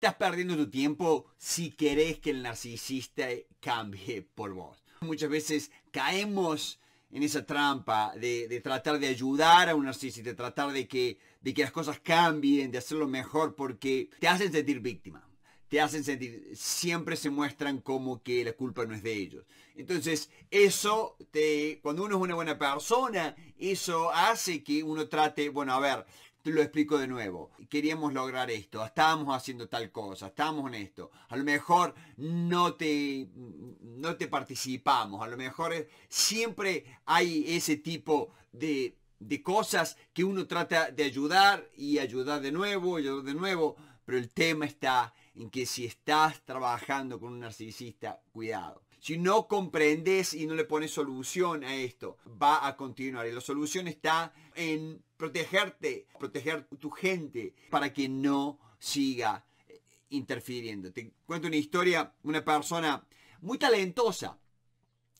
Estás perdiendo tu tiempo si querés que el narcisista cambie por vos. Muchas veces caemos en esa trampa de, tratar de ayudar a un narcisista, de tratar de que, de que las cosas cambien, de hacerlo mejor, porque te hacen sentir víctima, te hacen sentir, siempre se muestran como que la culpa no es de ellos. Entonces, eso, te, cuando uno es una buena persona, eso hace que uno trate, bueno, a ver, lo explico de nuevo. Queríamos lograr esto, estábamos haciendo tal cosa, estábamos en esto. A lo mejor no te, no te participamos, a lo mejor siempre hay ese tipo de, de cosas que uno trata de ayudar y ayudar de nuevo, ayudar de nuevo, pero el tema está en que si estás trabajando con un narcisista, cuidado. Si no comprendes y no le pones solución a esto, va a continuar. Y la solución está en protegerte, proteger tu gente para que no siga eh, interfiriendo. Te cuento una historia, una persona muy talentosa,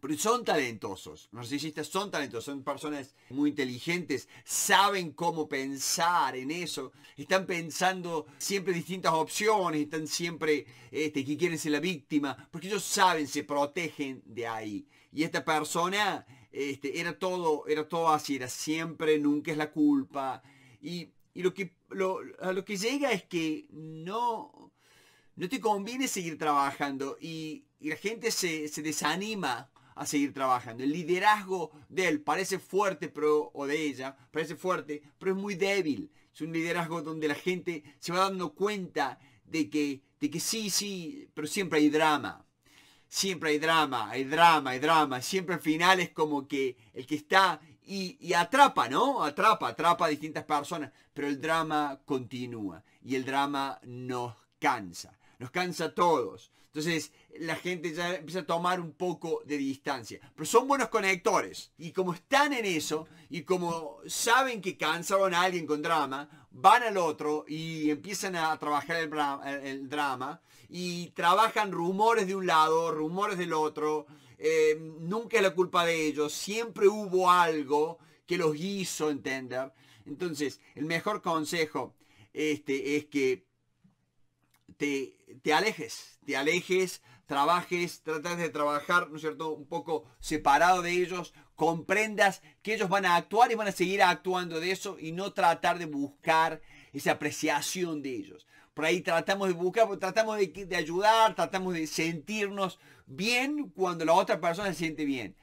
pero son talentosos. Los narcisistas son talentosos, son personas muy inteligentes, saben cómo pensar en eso, están pensando siempre distintas opciones, están siempre este, que quieren ser la víctima, porque ellos saben, se protegen de ahí. Y esta persona este, era todo, era todo así, era siempre, nunca es la culpa. Y, lo que, lo, a lo que llega es que no, no te conviene seguir trabajando y, la gente se, desanima a seguir trabajando. El liderazgo de él parece fuerte pero, o de ella, parece fuerte, pero es muy débil. Es un liderazgo donde la gente se va dando cuenta de que, de que sí, sí, pero siempre hay drama siempre hay drama, hay drama, hay drama. Siempre al final es como que el que está y, atrapa, ¿no? Atrapa, atrapa a distintas personas, pero el drama continúa y el drama nos cansa nos cansa a todos. Entonces la gente ya empieza a tomar un poco de distancia. Pero son buenos conectores. Y como están en eso, y como saben que cansaron a alguien con drama, van al otro y empiezan a trabajar el, drama. Y trabajan rumores de un lado, rumores del otro. Eh, nunca es la culpa de ellos. Siempre hubo algo que los hizo entender. Entonces, el mejor consejo este, es que te, alejes, te alejes, trabajes, tratas de trabajar, ¿no es cierto?, un poco separado de ellos, comprendas que ellos van a actuar y van a seguir actuando de eso y no tratar de buscar esa apreciación de ellos. Por ahí tratamos de buscar, pues, tratamos de, ayudar, tratamos de sentirnos bien cuando la otra persona se siente bien.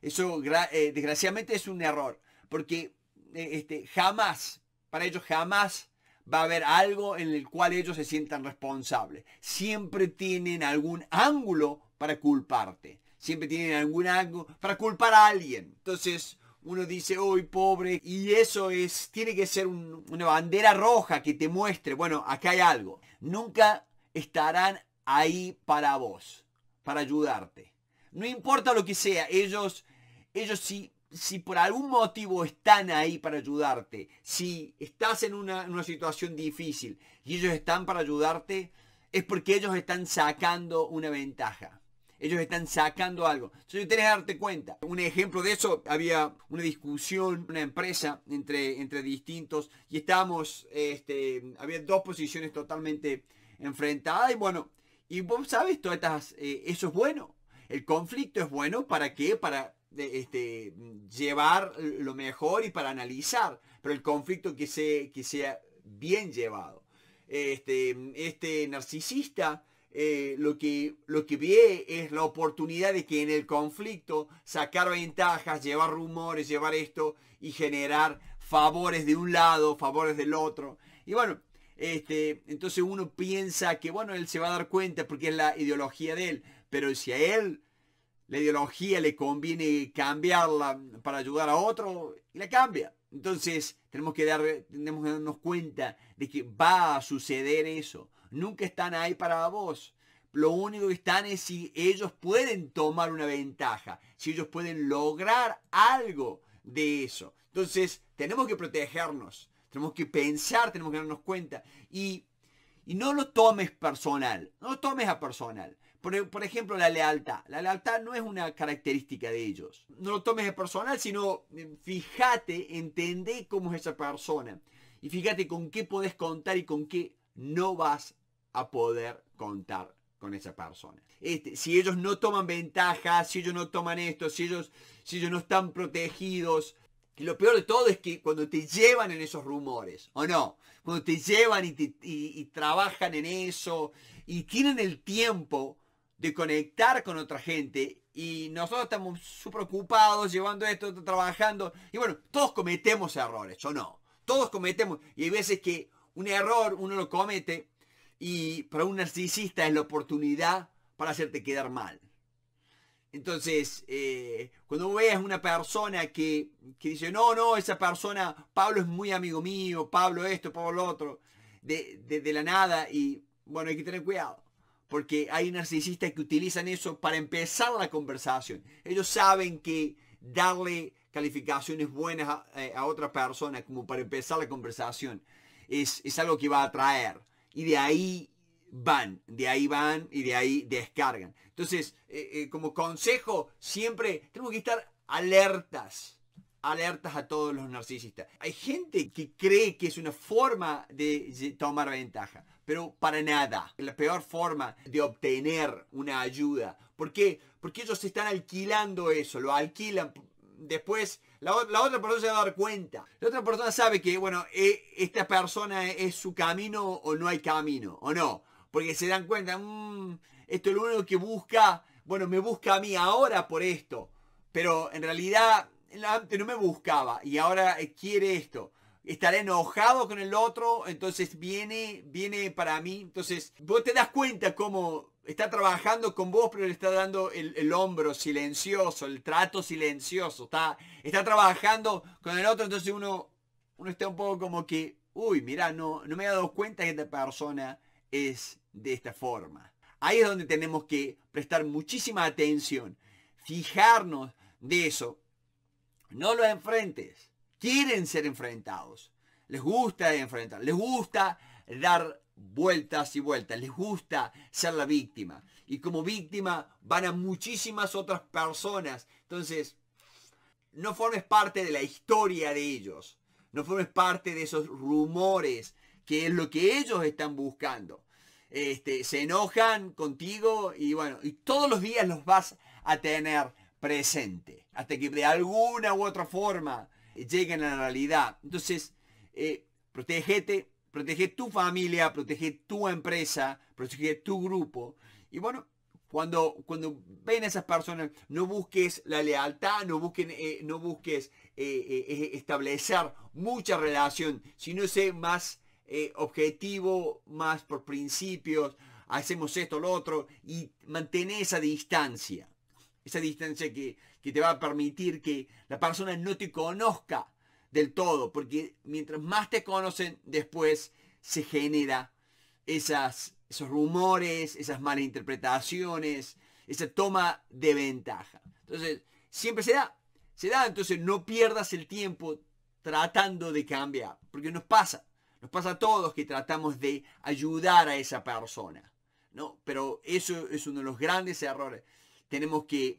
Eso eh, desgraciadamente es un error, porque eh, este, jamás, para ellos jamás va a haber algo en el cual ellos se sientan responsables. Siempre tienen algún ángulo para culparte. Siempre tienen algún ángulo para culpar a alguien. Entonces uno dice, hoy pobre, y eso es, tiene que ser una bandera roja que te muestre, bueno, acá hay algo. Nunca estarán ahí para vos, para ayudarte. No importa lo que sea, ellos, ellos sí si por algún motivo están ahí para ayudarte, si estás en una, situación difícil y ellos están para ayudarte, es porque ellos están sacando una ventaja. Ellos están sacando algo. Entonces tienes que darte cuenta. Un ejemplo de eso, había una discusión, una empresa entre, entre distintos y estábamos, este, había dos posiciones totalmente enfrentadas y bueno, y vos sabes, todas eh, eso es bueno. El conflicto es bueno para qué? Para este, llevar lo mejor y para analizar, pero el conflicto que, se, que sea bien llevado. Este, este narcisista eh, lo, que, lo que ve es la oportunidad de que en el conflicto sacar ventajas, llevar rumores, llevar esto y generar favores de un lado, favores del otro. Y bueno, este, entonces uno piensa que bueno, él se va a dar cuenta porque es la ideología de él, pero si a él la ideología le conviene cambiarla para ayudar a otro y la cambia. Entonces tenemos que, dar, tenemos que darnos cuenta de que va a suceder eso. Nunca están ahí para vos. Lo único que están es si ellos pueden tomar una ventaja, si ellos pueden lograr algo de eso. Entonces tenemos que protegernos, tenemos que pensar, tenemos que darnos cuenta. Y, y no lo tomes personal, no lo tomes a personal. E, por, ejemplo, la lealtad. La lealtad no es una característica de ellos. No lo tomes de personal, sino eh, fíjate, entendé cómo es esa persona. Y fíjate con qué podés contar y con qué no vas a poder contar con esa persona. Este, si ellos no toman ventaja, si ellos no toman esto, si ellos, si no están protegidos, y lo peor de todo es que cuando te llevan en esos rumores, ¿o no? Cuando te llevan y, trabajan en eso y tienen el tiempo de conectar con otra gente y nosotros estamos súper ocupados llevando esto, trabajando. Y bueno, todos cometemos errores, yo no. Todos cometemos. Y hay veces que un error uno lo comete y para un narcisista es la oportunidad para hacerte quedar mal. Entonces, eh, cuando veas una persona que, dice, no, no, esa persona, Pablo es muy amigo mío, Pablo esto, Pablo lo otro, de la nada, y bueno, hay que tener cuidado porque hay narcisistas que utilizan eso para empezar la conversación. Ellos saben que darle calificaciones buenas a, eh, otra persona como para empezar la conversación es, algo que va a atraer. Y de ahí van, de ahí van y de ahí descargan. Entonces, eh, eh, como consejo, siempre tenemos que estar alertas, alertas a todos los narcisistas. Hay gente que cree que es una forma de tomar ventaja, pero para nada. La peor forma de obtener una ayuda. ¿Por qué? Porque ellos están alquilando eso, lo alquilan. Después la, otra persona se va a dar cuenta. La otra persona sabe que, bueno, e, esta persona es su camino o no hay camino, o no. Porque se dan cuenta, mm, esto es lo único que busca, bueno, me busca a mí ahora por esto. Pero en realidad antes no me buscaba y ahora quiere esto estará enojado con el otro, entonces viene, viene para mí. Entonces, vos te das cuenta cómo está trabajando con vos, pero le está dando el, hombro silencioso, el trato silencioso. Está, está trabajando con el otro, entonces uno, uno está un poco como que, uy, mira, no, no me he dado cuenta que esta persona es de esta forma. Ahí es donde tenemos que prestar muchísima atención, fijarnos de eso. No lo enfrentes, quieren ser enfrentados, les gusta enfrentar, les gusta dar vueltas y vueltas, les gusta ser la víctima. Y como víctima van a muchísimas otras personas. Entonces, no formes parte de la historia de ellos, no formes parte de esos rumores que es lo que ellos están buscando. Este, se enojan contigo y bueno, y todos los días los vas a tener presente. Hasta que de alguna u otra forma lleguen a la realidad. Entonces, eh, protégete, protege tu familia, protege tu empresa, protege tu grupo. Y bueno, cuando, cuando ven a esas personas, no busques la lealtad, no, busquen, eh, no busques eh, eh, establecer mucha relación, sino sé más objetivo, más por principios, hacemos esto, lo otro, y mantén esa distancia esa distancia que, que te va a permitir que la persona no te conozca del todo, porque mientras más te conocen, después se genera esas, esos rumores, esas malas interpretaciones, esa toma de ventaja. Entonces, siempre se da, se da, entonces no pierdas el tiempo tratando de cambiar, porque nos pasa, nos pasa a todos que tratamos de ayudar a esa persona, ¿no? Pero eso es uno de los grandes errores tenemos que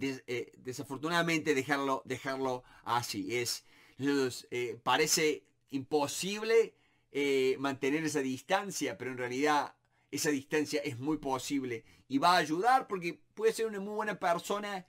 eh, desafortunadamente dejarlo, dejarlo así. Es, eh, parece imposible eh, mantener esa distancia, pero en realidad esa distancia es muy posible y va a ayudar porque puede ser una muy buena persona.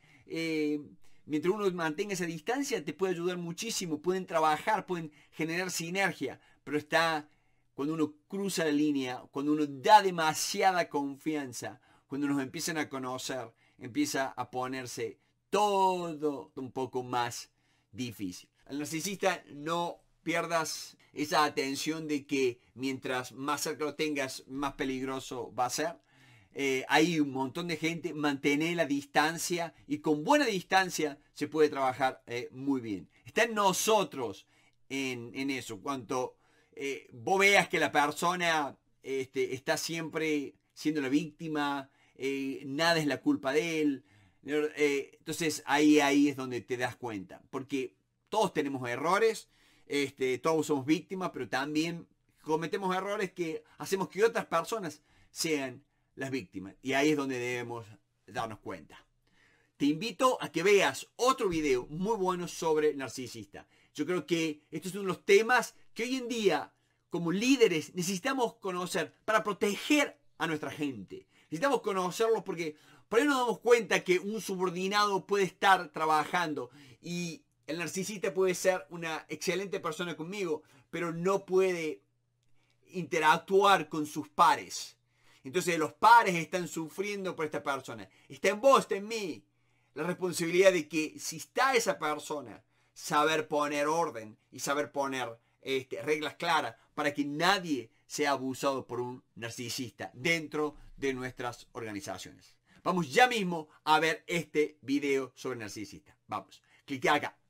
mientras uno mantenga esa distancia, te puede ayudar muchísimo. Pueden trabajar, pueden generar sinergia, pero está cuando uno cruza la línea, cuando uno da demasiada confianza, cuando nos empiezan a conocer, empieza a ponerse todo un poco más difícil. Al narcisista no pierdas esa atención de que mientras más cerca lo tengas, más peligroso va a ser. Eh, hay un montón de gente, mantener la distancia y con buena distancia se puede trabajar eh, muy bien. Está en nosotros en, eso. Cuanto eh, vos veas que la persona este, está siempre siendo la víctima, eh, nada es la culpa de él. Eh, entonces ahí, ahí es donde te das cuenta, porque todos tenemos errores, este, todos somos víctimas, pero también cometemos errores que hacemos que otras personas sean las víctimas. Y ahí es donde debemos darnos cuenta. Te invito a que veas otro video muy bueno sobre narcisista. Yo creo que estos son los temas que hoy en día como líderes necesitamos conocer para proteger a nuestra gente. Necesitamos conocerlos porque por ahí nos damos cuenta que un subordinado puede estar trabajando y el narcisista puede ser una excelente persona conmigo, pero no puede interactuar con sus pares. Entonces los pares están sufriendo por esta persona. Está en vos, está en mí. La responsabilidad de que si está esa persona, saber poner orden y saber poner este, reglas claras para que nadie sea abusado por un narcisista dentro de nuestras organizaciones. Vamos ya mismo a ver este video sobre narcisista. Vamos, clique acá.